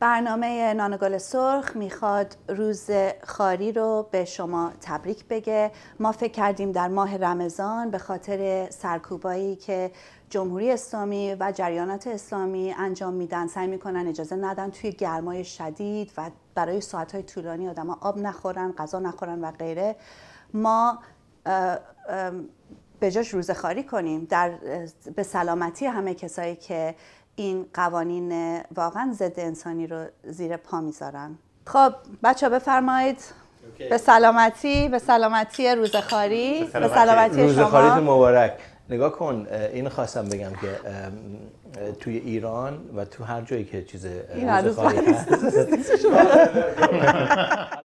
برنامه نانگل سرخ میخواد روز خاری رو به شما تبریک بگه ما فکر کردیم در ماه رمضان به خاطر سرکوبایی که جمهوری اسلامی و جریانات اسلامی انجام میدن سعی میکنن اجازه ندن توی گرمای شدید و برای ساعتهای طولانی ها آب نخورن غذا نخورن و غیره ما به جاش خاری کنیم در به سلامتی همه کسایی که این قوانین واقعا ضد انسانی رو زیر پا میذارن خب بچه بفرمایید به سلامتی به سلامتی روزخاری به سلامتی, شما سلامتی مبارک نگاه کن اینو خواستم بگم که توی ایران و تو هر جایی که چیز روزخاری هست